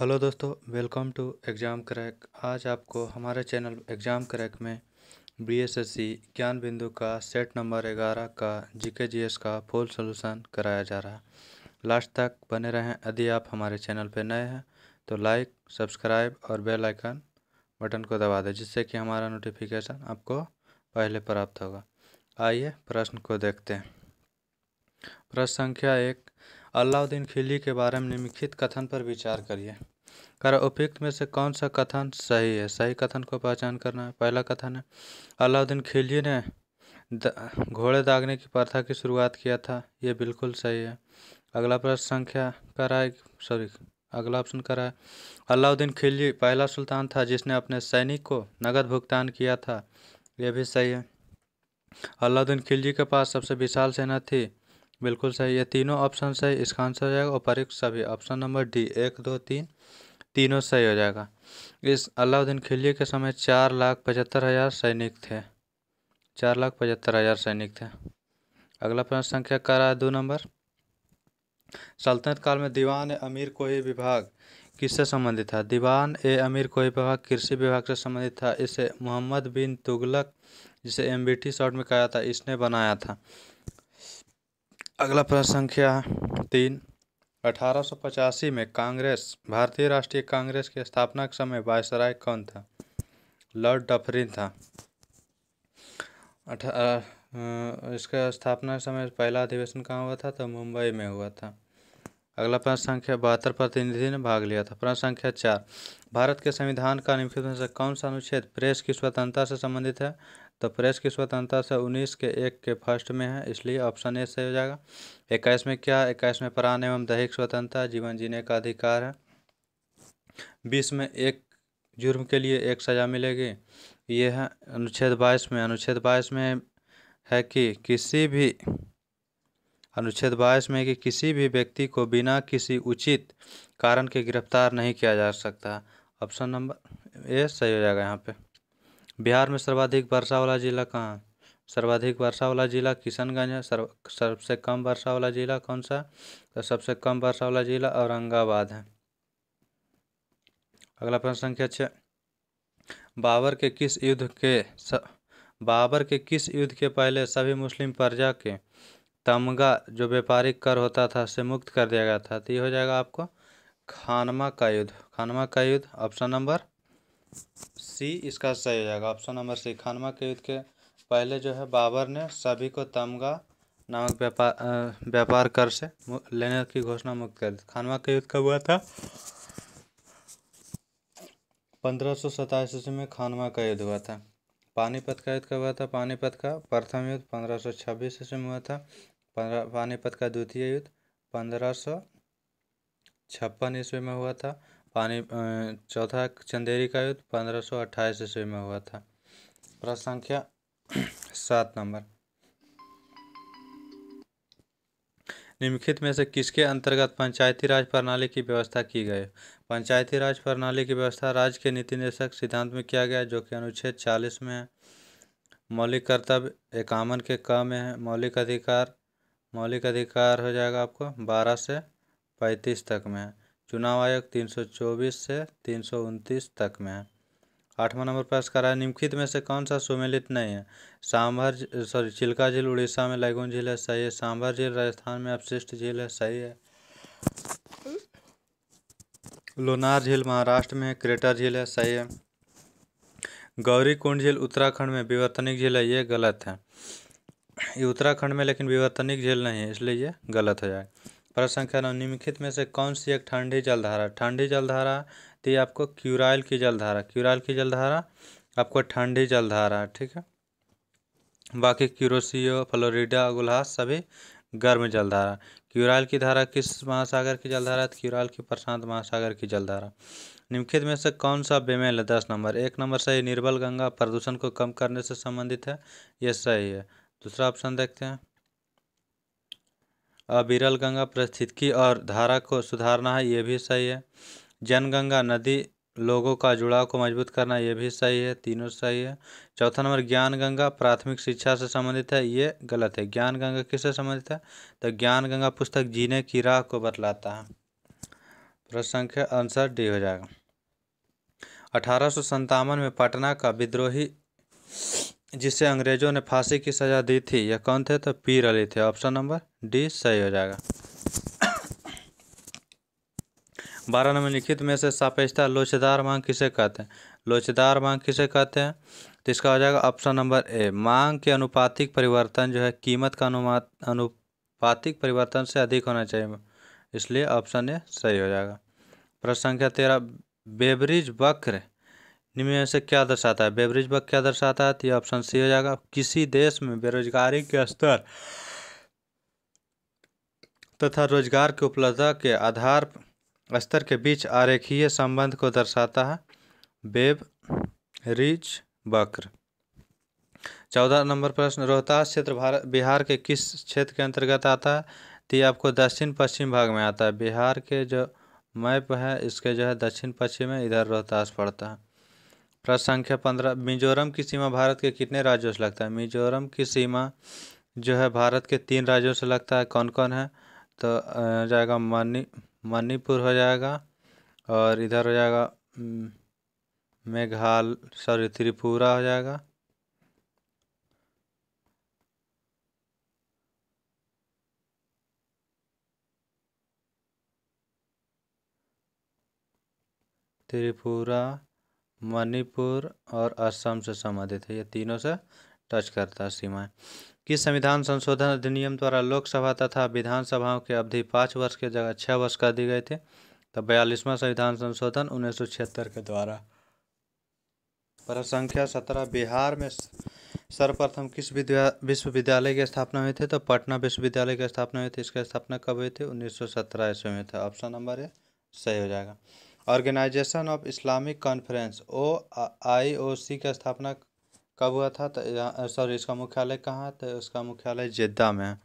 hello दोस्तों welcome to exam crack आज आपको हमारे चैनल एग्ज़ाम क्रैक में बीएसएससी ज्ञान बिंदु का सेट नंबर ग्यारह का जीके जीएस का फुल सोल्यूशन कराया जा रहा है लास्ट तक बने रहें यदि आप हमारे चैनल पर नए हैं तो लाइक सब्सक्राइब और बेल आइकन बटन को दबा दें जिससे कि हमारा नोटिफिकेशन आपको पहले प्राप्त होगा आइए प्रश्न को देखते हैं प्रश्न संख्या एक अलाउद्दीन खिलजी के बारे में निम्नलिखित कथन पर विचार करिए कर उपयुक्त में से कौन सा कथन सही है सही कथन को पहचान करना है पहला कथन है अलाउद्दीन खिलजी ने घोड़े दागने की प्रथा की शुरुआत किया था ये बिल्कुल सही है अगला प्रश्न संख्या कराए सॉरी अगला ऑप्शन करा है अलाउद्दीन खिलजी पहला सुल्तान था जिसने अपने सैनिक को नगद भुगतान किया था यह भी सही है अलाउद्दीन खिलजी के पास सबसे विशाल सेना थी बिल्कुल सही ये तीनों ऑप्शन सही इसका आंसर हो जाएगा और परीक्ष सभी ऑप्शन नंबर डी एक दो तीन तीनों सही हो जाएगा इस अलाउद्दीन खिलजी के समय चार लाख पचहत्तर हज़ार सैनिक थे चार लाख पचहत्तर हज़ार सैनिक थे अगला प्रश्न संख्या कर रहा है दो नंबर सल्तनत काल में दीवान ए अमीर कोई विभाग किससे संबंधित था दीवान ए अमीर कोही विभाग कृषि विभाग से संबंधित था इसे मोहम्मद बिन तुगलक जिसे एम बी टी शॉर्ट में कहा था इसने बनाया था अगला प्रश्न संख्या तीन अठारह में कांग्रेस भारतीय राष्ट्रीय कांग्रेस की स्थापना के समय वायसराय कौन था लॉर्ड डफरिन था इसका स्थापना के समय पहला अधिवेशन कहाँ हुआ था तो मुंबई में हुआ था अगला प्रश्न संख्या बहत्तर प्रतिनिधि ने भाग लिया था प्रश्न संख्या चार भारत के संविधान का निम्नलिखित में से कौन सा अनुच्छेद प्रेस की स्वतंत्रता से संबंधित है तो प्रेस की स्वतंत्रता से उन्नीस के एक के फर्स्ट में है इसलिए ऑप्शन ए सही हो जाएगा इक्कीस में क्या है इक्कीस में प्राण एवं दैहिक स्वतंत्रता जीवन जीने का अधिकार है बीस में एक जुर्म के लिए एक सज़ा मिलेगी ये है अनुच्छेद बाईस में अनुच्छेद बाईस में है कि किसी भी अनुच्छेद बाईस में कि किसी भी व्यक्ति को बिना किसी उचित कारण के गिरफ्तार नहीं किया जा सकता ऑप्शन नंबर ए सही हो जाएगा यहाँ पे बिहार में सर्वाधिक वर्षा वाला जिला कहाँ सर्वाधिक वर्षा वाला जिला किशनगंज है सर्व सबसे कम वर्षा वाला जिला कौन सा तो सबसे कम वर्षा वाला जिला औरंगाबाद है अगला प्रश्न संख्या छः बाबर के किस युद्ध के स, बाबर के किस युद्ध के पहले सभी मुस्लिम प्रजा के तमगा जो व्यापारिक कर होता था से मुक्त कर दिया गया था तो ये हो जाएगा आपको खानमा का युद्ध खानमा का युद्ध ऑप्शन नंबर सी इसका सही हो जाएगा ऑप्शन नंबर सी खानवा के युद्ध के पहले जो है बाबर ने सभी को तमगा नामक व्यापार व्यापार कर से लेने की घोषणा मुक्त कर दी खानवा के युद्ध कब हुआ था पंद्रह सौ सताईस ईस्वी में खानवा का युद्ध हुआ था पानीपत का युद्ध कब हुआ था पानीपत का प्रथम युद्ध पंद्रह सौ छब्बीस ईस्वी में हुआ था पानीपत का द्वितीय युद्ध पंद्रह सौ छप्पन ईस्वी में हुआ था पानी चौथा चंदेरी का युद्ध पंद्रह सौ अट्ठाईस ईस्वी में हुआ था प्रश्न संख्या सात नंबर निम्नलिखित में से किसके अंतर्गत पंचायती राज प्रणाली की व्यवस्था की गई पंचायती राज प्रणाली की व्यवस्था राज्य के नीति निर्देशक सिद्धांत में किया गया जो कि अनुच्छेद चालीस में है मौलिक कर्तव्य एकावन के क में है मौलिक अधिकार मौलिक अधिकार हो जाएगा आपको बारह से पैंतीस तक में है चुनाव आयोग 324 से उनतीस तक में है आठवां नंबर पर कर रहा है निम्नलिखित में से कौन सा सुमेलित नहीं है सांभर सॉरी चिल्का झील उड़ीसा में लैगुन झील है सही है सांभर झील राजस्थान में अपशिष्ट झील है सही है लोनार झील महाराष्ट्र में क्रेटर झील है सही है गौरी कुंड झील उत्तराखंड में विवर्तनिक झील है ये गलत है ये उत्तराखंड में लेकिन विवर्तनिक झील नहीं है इसलिए ये गलत हो जाएगा प्रश्न संख्या नौ निम्नलिखित में से कौन सी एक ठंडी जलधारा ठंडी जलधारा दी आपको क्यूराइल की जलधारा क्यूराइल की जलधारा आपको ठंडी जलधारा ठीक है बाकी क्यूरोसियो फ्लोरिडा गुलहास सभी गर्म जलधारा क्यूराइल की धारा किस महासागर की जलधारा है क्यूराइल की प्रशांत महासागर की जलधारा निम्नलिखित में से कौन सा बेमेल है दस नंबर एक नंबर सही निर्बल गंगा प्रदूषण को कम करने से संबंधित है यह सही है दूसरा ऑप्शन देखते हैं बिरल गंगा पारिस्थितिकी और धारा को सुधारना है ये भी सही है जनगंगा नदी लोगों का जुड़ाव को मजबूत करना ये भी सही है तीनों सही है चौथा नंबर ज्ञान गंगा प्राथमिक शिक्षा से संबंधित है ये गलत है ज्ञान गंगा किससे संबंधित है तो ज्ञान गंगा पुस्तक जीने की राह को बतलाता है प्रश्न संख्या आंसर डी हो जाएगा अठारह में पटना का विद्रोही जिसे अंग्रेज़ों ने फांसी की सज़ा दी थी यह कौन थे तो पीर अली थे ऑप्शन नंबर डी सही हो जाएगा बारह नंबर लिखित में से सापेक्षता लोचदार मांग किसे कहते हैं लोचदार मांग किसे कहते हैं तो इसका हो जाएगा ऑप्शन नंबर ए मांग के अनुपातिक परिवर्तन जो है कीमत का अनुमा अनुपातिक परिवर्तन से अधिक होना चाहिए इसलिए ऑप्शन ए सही हो जाएगा प्रश्न संख्या तेरह बेवरेज वक्र निम्न में से क्या दर्शाता है बेवरेज वर्ग क्या दर्शाता है तो ये ऑप्शन सी हो जाएगा किसी देश में बेरोजगारी के स्तर तथा रोजगार की उपलब्धता के आधार स्तर के बीच आरेखीय संबंध को दर्शाता है बेब रिच वक्र चौदह नंबर प्रश्न रोहतास क्षेत्र भारत बिहार के किस क्षेत्र के अंतर्गत आता है तो ये आपको दक्षिण पश्चिम भाग में आता है बिहार के जो मैप है इसके जो है दक्षिण पश्चिम में इधर रोहतास पड़ता है प्रश्न संख्या पंद्रह मिजोरम की सीमा भारत के कितने राज्यों से लगता है मिजोरम की सीमा जो है भारत के तीन राज्यों से लगता है कौन कौन है तो हो जाएगा मणि मणिपुर हो जाएगा और इधर हो जाएगा मेघाल सॉरी त्रिपुरा हो जाएगा त्रिपुरा मणिपुर और असम से संबंधित है ये तीनों से टच करता है सीमाएं किस संविधान संशोधन अधिनियम द्वारा लोकसभा तथा विधानसभाओं की अवधि पाँच वर्ष के जगह छः वर्ष कर दी गई थी तो बयालीसवां संविधान संशोधन उन्नीस सौ छिहत्तर के द्वारा पर संख्या सत्रह बिहार में सर्वप्रथम किस विद्या विश्वविद्यालय की स्थापना हुई थी तो पटना विश्वविद्यालय की स्थापना हुई थी इसकी स्थापना कब हुई थी उन्नीस सौ ईस्वी में था ऑप्शन नंबर ए सही हो जाएगा organisation of Islamic conference O I O C का स्थापना कब हुआ था तो सॉरी इसका मुख्यालय कहाँ तो इसका मुख्यालय जिद्दा में है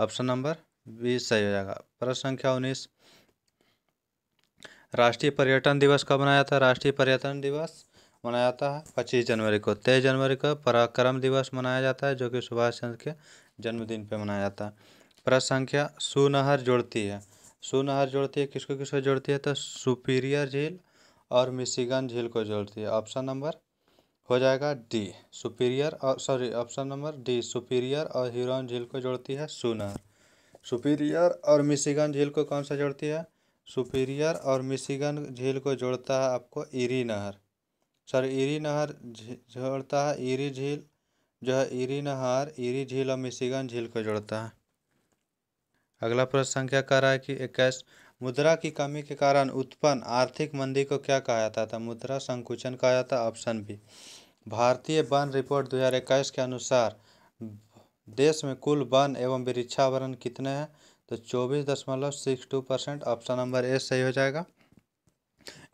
ऑप्शन नंबर बीस सही हो जाएगा प्रश्न संख्या उन्नीस राष्ट्रीय पर्यटन दिवस कब मनाया जाता है राष्ट्रीय पर्यटन दिवस मनाया जाता है पच्चीस जनवरी को तेईस जनवरी को पराक्रम दिवस मनाया जाता है जो कि सुभाष चंद्र के जन्मदिन पर मनाया जाता है प्रश्न संख्या सुनहर जोड़ती है सोनहर जोड़ती है किसको किसको जोड़ती है तो सुपीरियर झील और मिशिगन झील को जोड़ती है ऑप्शन नंबर हो जाएगा डी सुपीरियर और sorry option number D superior और हिरोन झील को जोड़ती है सोनहर सुपीरियर और मिशिगन झील को कौन सा जोड़ती है सुपीरियर और मिशिगन झील को जोड़ता है आपको इरी नहर सॉरी इरी नहर जोड़ता है इरी झील जो है इरी नहर इरी झील और मिशिगन झील को जोड़ता है अगला प्रश्न संख्या कह रहा है कि इक्कीस मुद्रा की कमी के कारण उत्पन्न आर्थिक मंदी को क्या कहा जाता था मुद्रा संकुचन कहा जाता ऑप्शन बी भारतीय वन रिपोर्ट 2021 के अनुसार देश में कुल वन एवं वृक्षावरण कितने हैं तो चौबीस दशमलव six two percent option number A सही हो जाएगा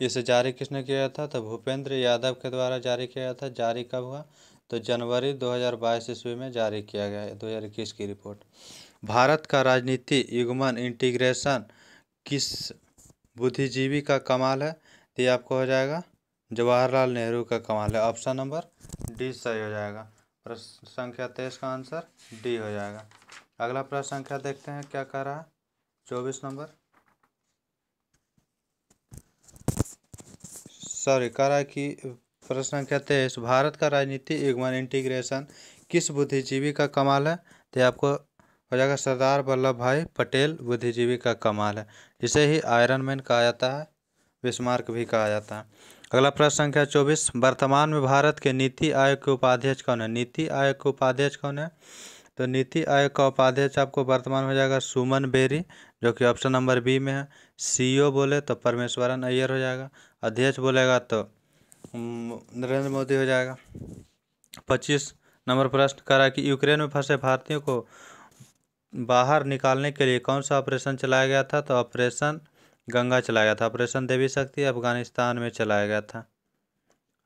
इसे जारी किसने किया था तो भूपेंद्र यादव के द्वारा जारी किया था जारी कब हुआ तो जनवरी 2022 ईस्वी में जारी किया गया है इक्कीस की रिपोर्ट भारत का राजनीति युगमन इंटीग्रेशन किस बुद्धिजीवी का कमाल है तो ये आपको हो जाएगा जवाहरलाल नेहरू का कमाल है ऑप्शन नंबर डी सही हो जाएगा प्रश्न संख्या तेईस का आंसर डी हो जाएगा अगला प्रश्न संख्या देखते हैं क्या कह रहा है चौबीस नंबर सॉरी कह रहा है कि प्रश्न संख्या तेईस भारत का राजनीति युगमन इंटीग्रेशन किस बुद्धिजीवी का कमाल है तो आपको हो जाएगा सरदार वल्लभ भाई पटेल बुद्धिजीवी का कमाल है इसे ही आयरन मैन कहा जाता है बिस्मार्क भी कहा जाता है अगला प्रश्न संख्या चौबीस वर्तमान में भारत के नीति आयोग के उपाध्यक्ष कौन है नीति आयोग के उपाध्यक्ष कौन है तो नीति आयोग का उपाध्यक्ष आपको वर्तमान हो जाएगा सुमन बेरी जो कि ऑप्शन नंबर बी में है सीईओ e बोले तो परमेश्वरन अय्यर हो जाएगा अध्यक्ष बोलेगा तो नरेंद्र मोदी हो जाएगा पच्चीस नंबर प्रश्न करा कि यूक्रेन में फंसे भारतीयों को बाहर निकालने के लिए कौन सा ऑपरेशन चलाया गया था तो ऑपरेशन गंगा चलाया गया था ऑपरेशन देवी शक्ति अफगानिस्तान में चलाया गया था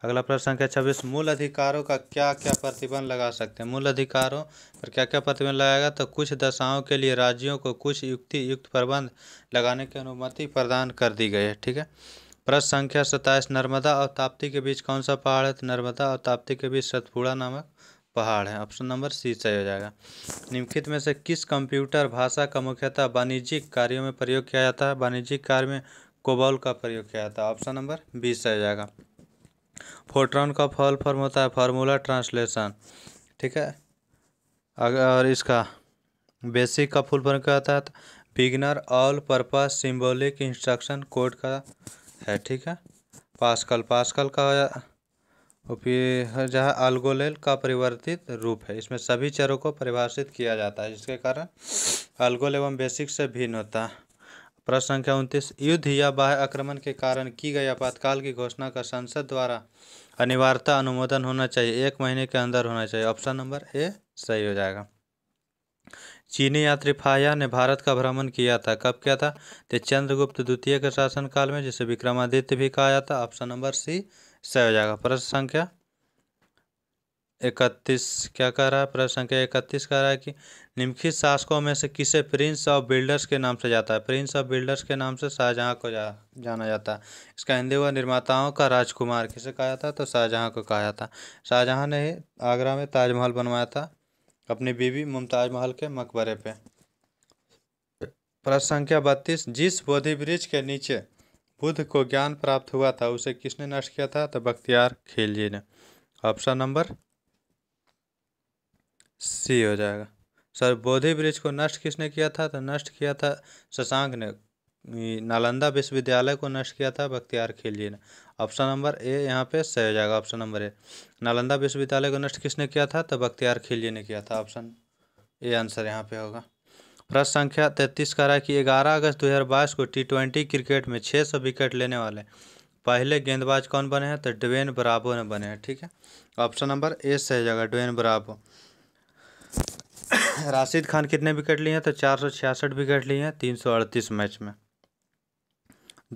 अगला प्रश्न संख्या छब्बीस मूल अधिकारों का क्या क्या प्रतिबंध लगा सकते हैं मूल अधिकारों पर क्या क्या प्रतिबंध लगाएगा तो कुछ दशाओं के लिए राज्यों को कुछ युक्ति युक्त प्रबंध लगाने की अनुमति प्रदान कर दी गई है ठीक है प्रश्न संख्या सत्ताईस नर्मदा और ताप्ती के बीच कौन सा पहाड़ है तो नर्मदा और ताप्ती के बीच सतपुड़ा नामक पहाड़ है ऑप्शन नंबर सी सही हो जाएगा निम्नलिखित में से किस कंप्यूटर भाषा का मुख्यतः वाणिज्यिक कार्यों में प्रयोग किया जाता है वाणिज्यिक कार्य में कोबॉल का प्रयोग किया जाता है ऑप्शन नंबर बी सही हो जाएगा फोट्रॉन का फॉल फॉर्म होता है फार्मूला ट्रांसलेशन ठीक है और इसका बेसिक का फुल फॉर्म क्या होता है beginner all purpose symbolic instruction code का है ठीक है पास्कल पास्कल का जहाँ अल्गोलेल का परिवर्तित रूप है इसमें सभी चरों को परिभाषित किया जाता है जिसके कारण अल्गोल एवं बेसिक से भिन्न होता है प्रश्न संख्या उनतीस युद्ध या बाह्य आक्रमण के कारण की गई आपातकाल की घोषणा का संसद द्वारा अनिवार्यता अनुमोदन होना चाहिए एक महीने के अंदर होना चाहिए ऑप्शन नंबर ए सही हो जाएगा चीनी यात्री फाया ने भारत का भ्रमण किया था कब किया था तो चंद्रगुप्त द्वितीय के शासनकाल में जिसे विक्रमादित्य भी कहा जाता ऑप्शन नंबर सी सही हो जाएगा प्रश्न संख्या इकतीस क्या कह रहा है प्रश्न संख्या इकतीस कह रहा है कि निम्नलिखित शासकों में से किसे प्रिंस ऑफ बिल्डर्स के नाम से जाता है प्रिंस ऑफ बिल्डर्स के नाम से शाहजहाँ को जा, जाना जाता है इसका हिंदी हुआ निर्माताओं का राजकुमार किसे कहा जाता है तो शाहजहाँ को कहा जाता है शाहजहाँ ने आगरा में ताजमहल बनवाया था अपनी बीवी मुमताज महल के मकबरे पे प्रश्न संख्या बत्तीस जिस बोधि ब्रिज के नीचे बुद्ध को ज्ञान प्राप्त हुआ था उसे किसने नष्ट किया था तो बख्तियार खिलजी ने ऑप्शन नंबर सी हो जाएगा सर बोधि ब्रिज को नष्ट किसने किया था तो नष्ट किया था शशांक ने नालंदा विश्वविद्यालय को नष्ट किया था बख्तियार खिलजी ने ऑप्शन नंबर ए यहाँ पे सही हो जाएगा ऑप्शन नंबर ए नालंदा विश्वविद्यालय को नष्ट किसने किया था तो बख्तियार खिलजी ने किया था ऑप्शन ए आंसर यहाँ पे होगा प्रश्न संख्या तैतीस कह रहा है कि ग्यारह अगस्त दो हज़ार बाईस को टी ट्वेंटी क्रिकेट में छः सौ विकेट लेने वाले पहले गेंदबाज कौन बने हैं तो ड्वेन ब्रावो ने बने हैं ठीक है ऑप्शन नंबर ए सही जगह ड्वेन ब्रावो राशिद खान कितने विकेट लिए हैं तो चार सौ छियासठ विकेट लिए हैं तीन सौ अड़तीस मैच में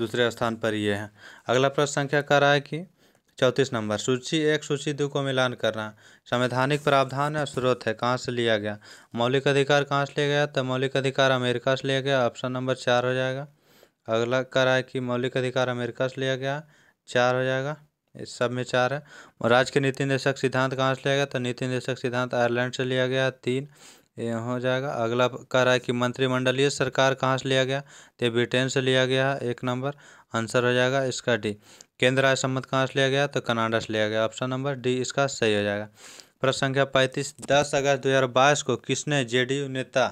दूसरे स्थान पर ये हैं अगला प्रश्न संख्या कह रहा है कि चौंतीस नंबर सूची एक सूची दो को मिलान करना संवैधानिक प्रावधान है स्रोत है कहाँ से लिया गया मौलिक अधिकार कहाँ से लिया गया तो मौलिक अधिकार अमेरिका से लिया गया ऑप्शन नंबर चार हो जाएगा अगला करा है कि मौलिक अधिकार अमेरिका से लिया गया चार हो जाएगा इस सब में चार है और राज्य के नीति निदेशक सिद्धांत कहाँ से लिया गया तो नीति निदेशक सिद्धांत आयरलैंड से लिया गया तीन ये हो जाएगा अगला कह रहा है कि मंत्रिमंडलीय सरकार कहाँ से लिया गया तो ब्रिटेन से लिया गया एक नंबर आंसर हो जाएगा इसका डी केंद्र राज्य सम्मत कहाँ से लिया गया तो कनाडा से लिया गया ऑप्शन नंबर डी इसका सही हो जाएगा प्रश्न संख्या पैंतीस दस अगस्त दो हज़ार बाईस को किसने यू नेता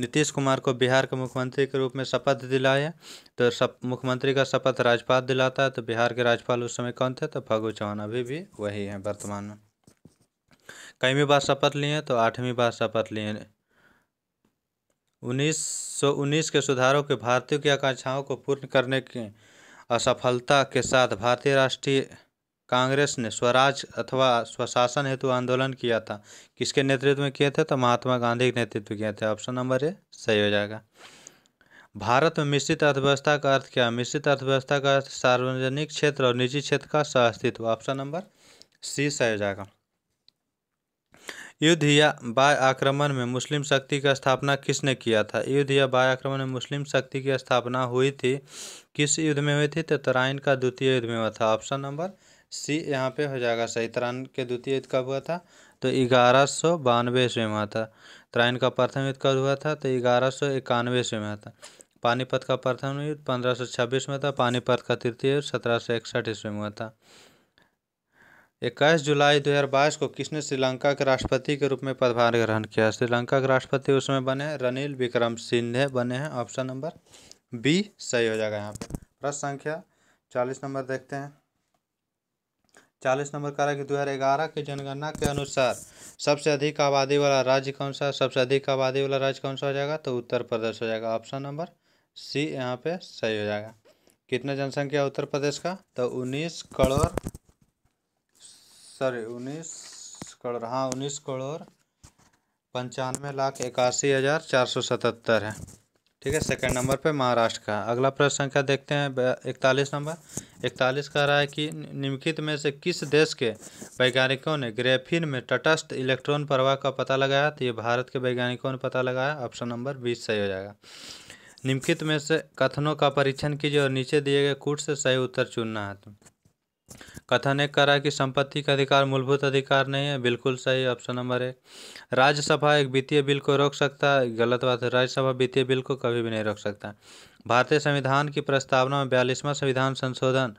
नीतीश कुमार को बिहार के मुख्यमंत्री के रूप में शपथ दिलाया तो सप मुख्यमंत्री का शपथ राज्यपाल दिलाता है तो बिहार के राज्यपाल उस समय कौन थे तो फागू चौहान अभी भी वही हैं वर्तमान में कईवीं बार शपथ लिए तो आठवीं बार शपथ लिए उन्नीस सौ उन्नीस के सुधारों के भारतीयों की आकांक्षाओं को पूर्ण करने के असफलता के साथ भारतीय राष्ट्रीय कांग्रेस ने स्वराज अथवा स्वशासन हेतु आंदोलन किया था किसके नेतृत्व में किए थे तो महात्मा गांधी के नेतृत्व किए थे ऑप्शन नंबर ए सही हो जाएगा भारत में मिश्रित अर्थव्यवस्था का अर्थ क्या मिश्रित अर्थव्यवस्था का अर्थ सार्वजनिक क्षेत्र और निजी क्षेत्र का सह अस्तित्व ऑप्शन नंबर सी सही हो जाएगा युद्ध या बाय आक्रमण में मुस्लिम शक्ति का स्थापना किसने किया था युद्ध या बाय आक्रमण में मुस्लिम शक्ति की स्थापना हुई थी किस युद्ध में हुई थी तो तराइन का द्वितीय युद्ध में हुआ था ऑप्शन नंबर सी यहाँ पे हो जाएगा सही तराइन के द्वितीय युद्ध कब हुआ था तो ग्यारह सौ बानवे ईस्वी में हुआ था तराइन का प्रथम युद्ध कब हुआ था तो ग्यारह सौ इक्यानवे ईस्वी में हुआ था पानीपत का प्रथम युद्ध पंद्रह सौ छब्बीस में था पानीपत का तृतीय युद्ध सत्रह सौ इकसठ ईस्वी में हुआ था इक्कीस जुलाई 2022 को किसने श्रीलंका के राष्ट्रपति के रूप में पदभार ग्रहण किया श्रीलंका के राष्ट्रपति उस समय बने हैं रनिल विक्रम सिंधे बने हैं ऑप्शन नंबर बी सही हो जाएगा यहाँ पर प्रश्न संख्या चालीस नंबर देखते हैं चालीस नंबर है कि दो हज़ार ग्यारह की जनगणना के अनुसार सबसे अधिक आबादी वाला राज्य कौन सा सबसे अधिक आबादी वाला राज्य कौन सा हो जाएगा तो उत्तर प्रदेश हो जाएगा ऑप्शन नंबर सी यहाँ पे सही हो जाएगा कितना जनसंख्या उत्तर प्रदेश का तो उन्नीस करोड़ सॉरी उन्नीस करोड़ हाँ उन्नीस करोड़ पंचानवे लाख इक्यासी हज़ार चार सौ सतहत्तर है ठीक है सेकंड नंबर पे महाराष्ट्र का अगला प्रश्न संख्या देखते हैं इकतालीस नंबर इकतालीस कह रहा है कि निम्नलिखित में से किस देश के वैज्ञानिकों ने ग्रेफिन में तटस्थ इलेक्ट्रॉन प्रवाह का पता लगाया तो ये भारत के वैज्ञानिकों ने पता लगाया ऑप्शन नंबर बीस सही हो जाएगा निम्नलिखित में से कथनों का परीक्षण कीजिए और नीचे दिए गए कूट से सही उत्तर चुनना है तो कथन एक करा रहा है कि संपत्ति का अधिकार मूलभूत अधिकार नहीं है बिल्कुल सही ऑप्शन नंबर एक राज्यसभा एक वित्तीय बिल को रोक सकता है गलत बात है राज्यसभा वित्तीय बिल को कभी भी नहीं रोक सकता भारतीय संविधान की प्रस्तावना में बयालीसवां संविधान संशोधन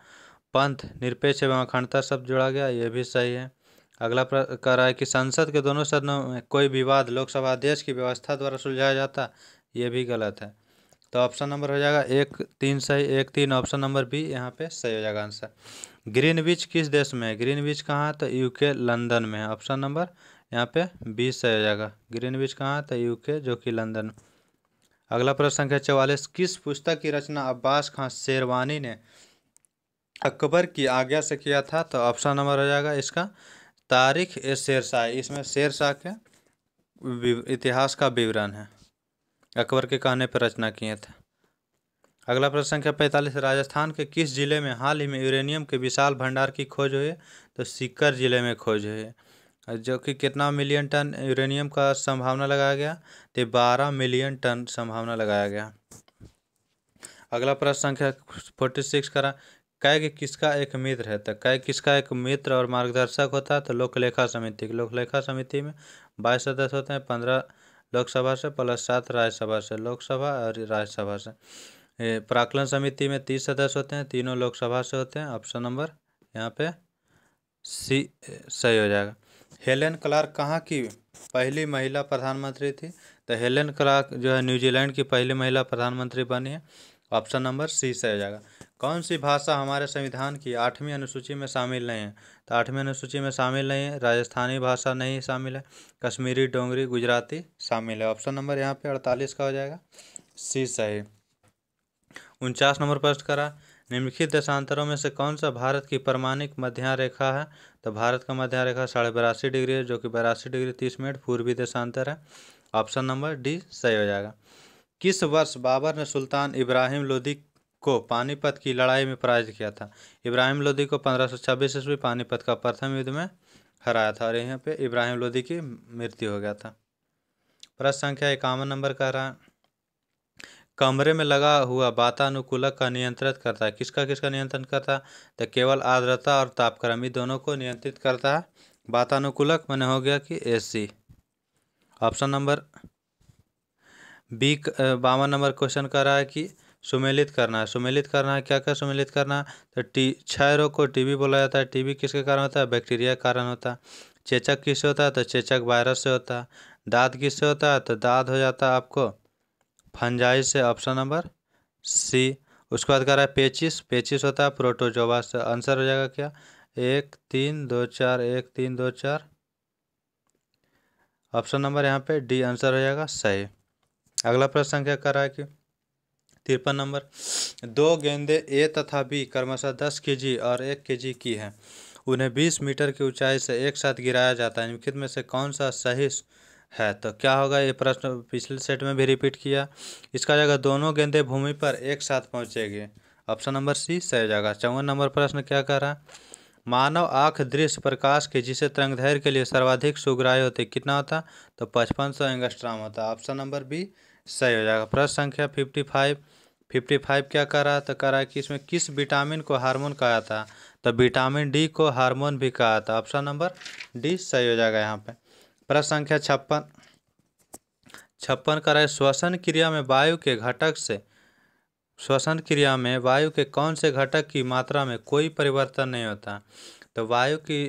पंथ निरपेक्ष एवं अखंडता शब्द जोड़ा गया ये भी सही है अगला कह रहा है कि संसद के दोनों सदनों में कोई विवाद लोकसभा अध्यक्ष की व्यवस्था द्वारा सुलझाया जाता ये भी गलत है तो ऑप्शन नंबर हो जाएगा एक तीन सही एक तीन ऑप्शन नंबर बी यहाँ पे सही हो जाएगा आंसर ग्रीनविच किस देश में है ग्रीनविच कहाँ तो यूके लंदन में है ऑप्शन नंबर यहाँ पे बीस सही हो जाएगा ग्रीनविच कहाँ तो यूके जो कि लंदन अगला प्रश्न संख्या चवालीस किस पुस्तक की रचना अब्बास खान शेरवानी ने अकबर की आज्ञा से किया था तो ऑप्शन नंबर हो जाएगा इसका तारीख ए शेरशाह इसमें शेर शाह के इतिहास का विवरण है अकबर के कहने पर रचना किए थे अगला प्रश्न संख्या पैंतालीस राजस्थान के किस जिले में हाल ही में यूरेनियम के विशाल भंडार की खोज हुई तो सीकर जिले में खोज हुई जो कि कितना मिलियन टन यूरेनियम का संभावना लगाया गया तो बारह मिलियन टन संभावना लगाया गया अगला प्रश्न संख्या फोर्टी सिक्स करा कैग किसका एक मित्र है तो कैग किसका एक मित्र और मार्गदर्शक होता है तो लोकलेखा समिति लोकलेखा समिति में बाईस सदस्य होते हैं पंद्रह लोकसभा से प्लस सात राज्यसभा से लोकसभा और राज्यसभा से प्राकलन समिति में तीस सदस्य होते हैं तीनों लोकसभा से होते हैं ऑप्शन नंबर यहाँ पे सी सही हो जाएगा हेलेन क्लार्क कहाँ की पहली महिला प्रधानमंत्री थी तो हेलेन क्लार्क जो है न्यूजीलैंड की पहली महिला प्रधानमंत्री बनी है ऑप्शन नंबर सी सही हो जाएगा कौन सी भाषा हमारे संविधान की आठवीं अनुसूची में शामिल नहीं है तो आठवीं अनुसूची में शामिल नहीं है राजस्थानी भाषा नहीं शामिल है कश्मीरी डोंगरी गुजराती शामिल है ऑप्शन नंबर यहाँ पे अड़तालीस का हो जाएगा सी सही उनचास नंबर प्रश्न करा निम्नलिखित देशांतरों में से कौन सा भारत की प्रमाणिक मध्या रेखा है तो भारत का मध्या रेखा साढ़े बयासी डिग्री है जो कि बयासी डिग्री तीस मिनट पूर्वी देशांतर है ऑप्शन नंबर डी सही हो जाएगा किस वर्ष बाबर ने सुल्तान इब्राहिम लोदी को पानीपत की लड़ाई में पराजित किया था इब्राहिम लोदी को पंद्रह सौ छब्बीस ईस्वी पानीपत का प्रथम युद्ध में हराया था और यहाँ पे इब्राहिम लोदी की मृत्यु हो गया था प्रश्न संख्या इक्यावन नंबर कह रहा है कमरे में लगा हुआ वातानुकूलक का नियंत्रित करता है किसका किसका नियंत्रण करता है तो केवल आर्द्रता और तापक्रम ये दोनों को नियंत्रित करता है वातानुकूलक मैंने हो गया कि एसी ऑप्शन नंबर बी बावन नंबर क्वेश्चन कर रहा है कि सुमेलित करना है सुमेलित करना है क्या क्या सुमेलित करना है तो टी क्षय रोग को टीबी बोला जाता है टीबी किसके कारण होता है बैक्टीरिया कारण होता है चेचक किससे होता है तो चेचक वायरस से होता है दाँत किससे होता है तो दाँत हो जाता है आपको फंजाई से ऑप्शन नंबर सी उसके बाद कह रहा है पेचिस पेचिस होता है प्रोटोजोवा से आंसर हो जाएगा क्या एक तीन दो चार एक तीन दो चार ऑप्शन नंबर यहाँ पे डी आंसर हो जाएगा सही अगला प्रश्न क्या कर रहा है कि तिरपन नंबर दो गेंदे ए तथा बी क्रमशः दस के जी और एक के जी की हैं उन्हें बीस मीटर की ऊंचाई से एक साथ गिराया जाता है निम्नलिखित में से कौन सा सही है तो क्या होगा ये प्रश्न पिछले सेट में भी रिपीट किया इसका जगह दोनों गेंदे भूमि पर एक साथ पहुंचेगी ऑप्शन नंबर सी सही जगह चौवन नंबर प्रश्न क्या कर रहा है मानव आंख दृश्य प्रकाश के जिसे तरंगधैर्य के लिए सर्वाधिक सुग्राह्य होते कितना होता तो पचपन सौ एंगस्ट्राम होता ऑप्शन नंबर बी सही हो जाएगा प्रश्न संख्या फिफ्टी फाइव फिफ्टी फाइव क्या कर रहा है तो कह रहा है कि इसमें किस विटामिन को हार्मोन कहा था तो विटामिन डी को हार्मोन भी कहा था ऑप्शन नंबर डी सही हो जाएगा यहाँ पे प्रश्न संख्या छप्पन छप्पन का रहे श्वसन क्रिया में वायु के घटक से श्वसन क्रिया में वायु के कौन से घटक की मात्रा में कोई परिवर्तन नहीं होता तो वायु की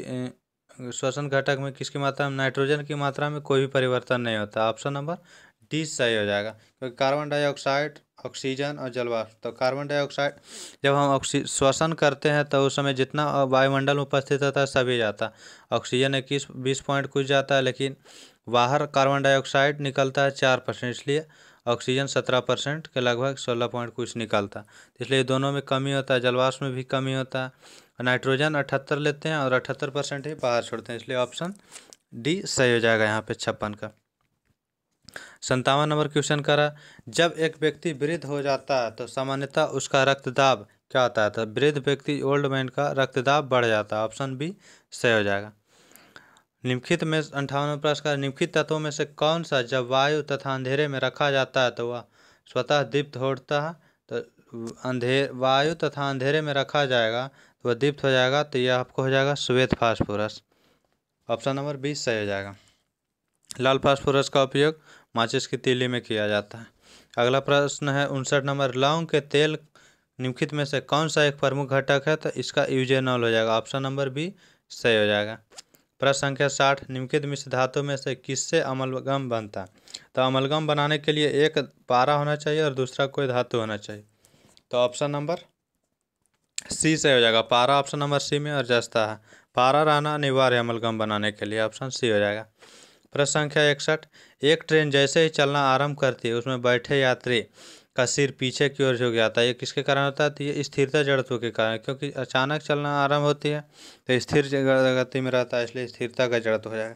श्वसन घटक में किसकी मात्रा में नाइट्रोजन की मात्रा में कोई भी परिवर्तन नहीं होता ऑप्शन नंबर डी सही हो जाएगा क्योंकि कार्बन डाइऑक्साइड ऑक्सीजन और जलवाष्प तो कार्बन डाइऑक्साइड जब हम ऑक्सी श्वसन करते हैं तो उस समय जितना वायुमंडल में उपस्थित होता है सभी जाता ऑक्सीजन इक्कीस बीस पॉइंट कुछ जाता है लेकिन बाहर कार्बन डाइऑक्साइड निकलता है चार परसेंट इसलिए ऑक्सीजन सत्रह परसेंट के लगभग सोलह पॉइंट कुछ निकलता इसलिए दोनों में कमी होता है जलवाष्प में भी कमी होता है नाइट्रोजन अठहत्तर लेते हैं और अठहत्तर परसेंट ही बाहर छोड़ते हैं इसलिए ऑप्शन डी सही हो जाएगा यहाँ पर छप्पन का संतावन नंबर क्वेश्चन करा जब एक व्यक्ति वृद्ध हो जाता है तो सामान्यतः उसका रक्तदाब क्या होता है तो वृद्ध व्यक्ति ओल्ड मैन का रक्तदाब बढ़ जाता है ऑप्शन बी सही हो जाएगा निम्नलिखित में अंठावन पुरस्कार निम्नलिखित तत्वों में से कौन सा जब वायु तथा अंधेरे में रखा जाता है तो वह स्वतः दीप्त होता है तो अंधेर वायु तथा अंधेरे में रखा जाएगा तो वह दीप्त हो जाएगा तो यह आपको हो जाएगा श्वेत फास्फोरस ऑप्शन नंबर बीस सही हो जाएगा लाल फास्फोरस का उपयोग माचिस की तीली में किया जाता है अगला प्रश्न है उनसठ नंबर लौंग के तेल निम्नलिखित में से कौन सा एक प्रमुख घटक है तो इसका यूजेनॉल हो जाएगा ऑप्शन नंबर बी सही हो जाएगा प्रश्न संख्या साठ निम्नलिखित मिश्र धातु में से किससे अमलगम बनता है तो अमलगम बनाने के लिए एक पारा होना चाहिए और दूसरा कोई धातु होना चाहिए तो ऑप्शन नंबर सी से हो जाएगा पारा ऑप्शन नंबर सी में और जस्ता है पारा रहना अनिवार्य अमलगम बनाने के लिए ऑप्शन सी हो जाएगा प्रश्न संख्या इकसठ एक ट्रेन जैसे ही चलना आरंभ करती है उसमें बैठे यात्री का सिर पीछे की ओर झुक जाता है ये किसके कारण होता है तो ये स्थिरता जड़त्व के कारण क्योंकि अचानक चलना आरंभ होती है तो स्थिर गति में रहता है इसलिए स्थिरता का जड़त्व हो जाएगा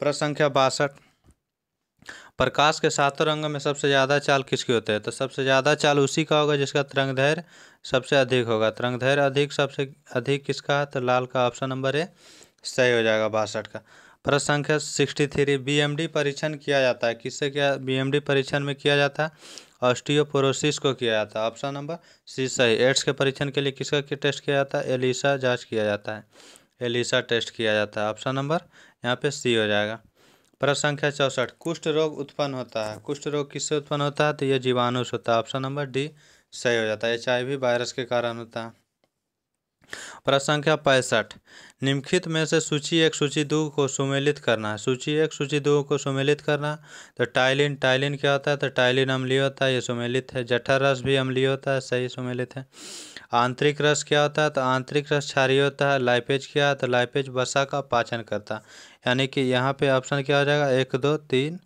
प्रश्न संख्या बासठ प्रकाश के सातों रंग में सबसे ज़्यादा चाल किसके होते हैं तो सबसे ज़्यादा चाल उसी का होगा जिसका तिरंगधैर्य धैर्य सबसे अधिक होगा तिरंगधैर्य धैर्य अधिक सबसे अधिक किसका है तो लाल का ऑप्शन नंबर ए सही हो जाएगा बासठ का प्रश्न संख्या सिक्सटी थ्री डी परीक्षण किया जाता है किससे किया डी परीक्षण में किया जाता है ऑस्टियोपोरोसिस को किया जाता है ऑप्शन नंबर सी सही एड्स के परीक्षण के लिए किसका कि टेस्ट किया जाता है एलिसा जांच किया जाता है एलिसा टेस्ट किया जाता है ऑप्शन नंबर यहाँ पे सी हो जाएगा प्रश्न संख्या चौंसठ कुष्ठ रोग उत्पन्न होता है कुष्ठ रोग किससे उत्पन्न होता है तो यह जीवाणु से होता है ऑप्शन नंबर डी सही हो जाता है एच वायरस के कारण होता है प्रश्न संख्या पैंसठ निम्नलिखित में से सूची एक सूची दो को सुमेलित करना है सूची एक सूची दो को सुमेलित करना तो टाइलिन टाइलिन क्या होता है तो टाइलिन अम्लीय होता है ये सुमेलित है जठर रस भी अम्लीय होता है सही सुमेलित है आंतरिक रस क्या होता है तो आंतरिक रस क्षारीय होता है लाइपेज क्या है तो लाइपेज वसा का पाचन करता यानी कि यहाँ पे ऑप्शन क्या हो जाएगा एक दो तीन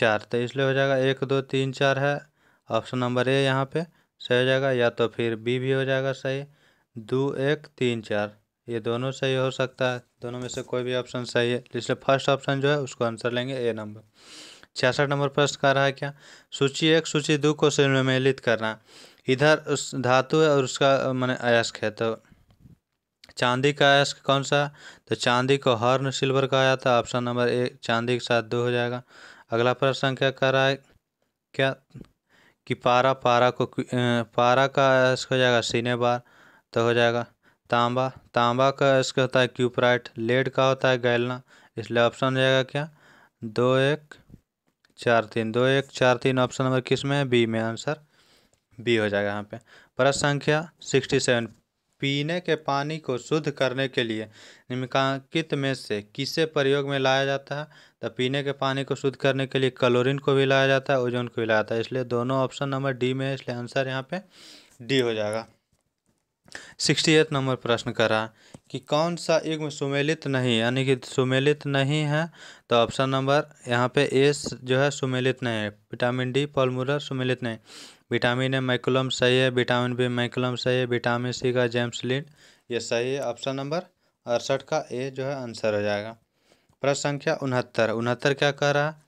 चार तो इसलिए हो जाएगा एक दो तीन चार है ऑप्शन नंबर ए यहाँ पे सही हो जाएगा या तो फिर बी भी हो जाएगा सही दो एक तीन चार ये दोनों सही हो सकता है दोनों में से कोई भी ऑप्शन सही है तो इसलिए फर्स्ट ऑप्शन जो है उसको आंसर लेंगे ए नंबर छियासठ नंबर प्रश्न कह रहा है क्या सूची एक सूची दो को सम्मिलित करना इधर उस धातु है और उसका मैंने अयस्क है तो चांदी का अयस्क कौन सा तो चांदी को हॉर्न सिल्वर कहा जाता है ऑप्शन नंबर ए चांदी के साथ दो हो जाएगा अगला प्रश्न क्या कह रहा है क्या कि पारा पारा को पारा का अयस्क हो जाएगा सीने बार तो हो जाएगा तांबा तांबा का इसका होता है क्यूपराइट लेड का होता है गैलना इसलिए ऑप्शन हो जाएगा क्या दो एक चार तीन दो एक चार तीन ऑप्शन नंबर किस में है बी में आंसर बी हो जाएगा यहाँ पे प्रश्न संख्या सिक्सटी सेवन पीने के पानी को शुद्ध करने के लिए निम्नांकित में से किसे प्रयोग में लाया जाता है तो पीने के पानी को शुद्ध करने के लिए क्लोरीन को भी लाया जाता है ओजोन को भी लाया जाता है इसलिए दोनों ऑप्शन नंबर डी में है इसलिए आंसर यहाँ पे डी हो जाएगा सिक्सटी एट नंबर प्रश्न करा कि कौन सा युग्म सुमेलित नहीं यानी कि सुमेलित नहीं है तो ऑप्शन नंबर यहाँ पे एस जो है सुमेलित नहीं है विटामिन डी पॉलमुलर सुमेलित नहीं विटामिन ए माइकुलम सही है विटामिन बी माइकुलम सही है विटामिन सी का जेम्स लिन ये सही है ऑप्शन नंबर अड़सठ का ए जो है आंसर हो जाएगा प्रश्न संख्या उनहत्तर उनहत्तर क्या कर रहा है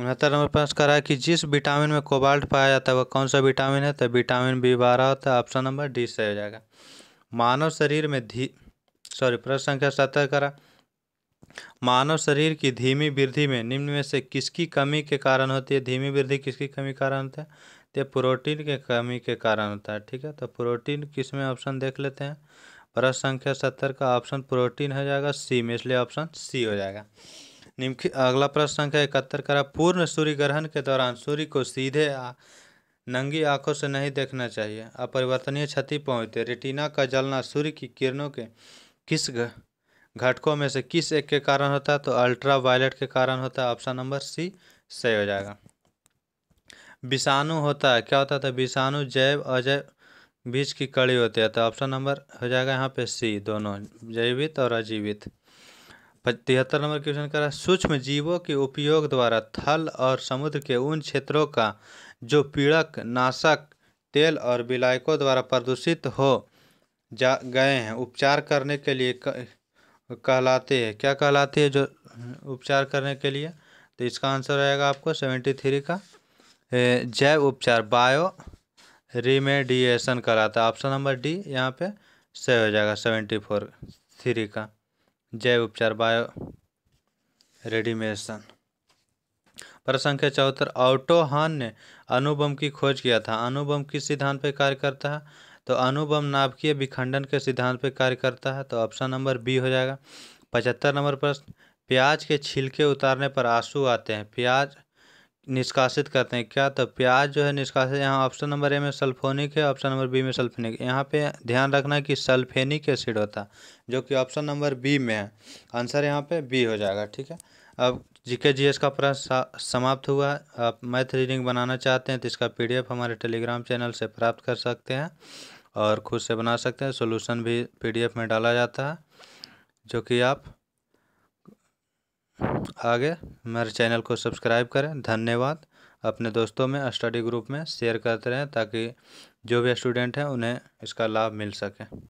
उनहत्तर नंबर प्रश्न करा है कि जिस विटामिन में कोबाल्ट पाया जाता है वह कौन सा विटामिन है तो विटामिन बी बारह होता है ऑप्शन नंबर डी सही हो जाएगा मानव शरीर में धी सॉरी प्रश्न संख्या सत्तर करा मानव शरीर की धीमी वृद्धि में निम्न में से किसकी कमी के कारण होती है धीमी वृद्धि किसकी कमी कारण होता है तो प्रोटीन के कमी के कारण होता है ठीक है तो प्रोटीन किस में ऑप्शन देख लेते हैं प्रश्न संख्या सत्तर का ऑप्शन प्रोटीन हो जाएगा सी में इसलिए ऑप्शन सी हो जाएगा निम्नलिखित अगला प्रश्न संख्या इकहत्तर करा पूर्ण सूर्य ग्रहण के दौरान सूर्य को सीधे आ, नंगी आंखों से नहीं देखना चाहिए अपरिवर्तनीय क्षति पहुँचते रेटिना का जलना सूर्य की किरणों के किस घटकों में से किस एक के कारण होता है तो अल्ट्रा वायलेट के कारण होता है ऑप्शन नंबर सी सही हो जाएगा विषाणु होता है क्या होता है तो विषाणु जैव अजैव बीज की कड़ी होती है तो ऑप्शन नंबर हो जाएगा यहाँ पे सी दोनों जैवित और अजीवित तिहत्तर नंबर क्वेश्चन करा सूक्ष्म जीवों के उपयोग द्वारा थल और समुद्र के उन क्षेत्रों का जो पीड़क नाशक तेल और विलायकों द्वारा प्रदूषित हो जा गए हैं उपचार करने के लिए कहलाते हैं क्या कहलाते हैं जो उपचार करने के लिए तो इसका आंसर रहेगा आपको सेवेंटी थ्री का जैव उपचार बायो रिमेडिएशन कहलाता है ऑप्शन नंबर डी यहाँ पे सही हो जाएगा सेवेंटी फोर थ्री का जैव उपचार बायो रेडिमेशन प्रश्न संख्या चौहत्तर ऑटोहान ने अनुबम की खोज किया था अनुबम किस सिद्धांत पर कार्य करता है तो अनुबम नाभिकीय विखंडन के सिद्धांत पर कार्य करता है तो ऑप्शन नंबर बी हो जाएगा पचहत्तर नंबर प्रश्न प्याज के छिलके उतारने पर आंसू आते हैं प्याज निष्कासित करते हैं क्या तो प्याज जो है निष्कासित यहाँ ऑप्शन नंबर ए में सल्फोनिक है ऑप्शन नंबर बी में सल्फेनिक यहाँ पे ध्यान रखना कि सल्फेनिक एसिड होता है जो कि ऑप्शन नंबर बी में है आंसर यहाँ पे बी हो जाएगा ठीक है अब जीके जीएस का प्रश्न समाप्त हुआ आप मैथ रीडिंग बनाना चाहते हैं तो इसका पी हमारे टेलीग्राम चैनल से प्राप्त कर सकते हैं और खुद से बना सकते हैं सोल्यूशन भी पी में डाला जाता है जो कि आप आगे मेरे चैनल को सब्सक्राइब करें धन्यवाद अपने दोस्तों में स्टडी ग्रुप में शेयर करते रहें ताकि जो भी स्टूडेंट हैं उन्हें इसका लाभ मिल सके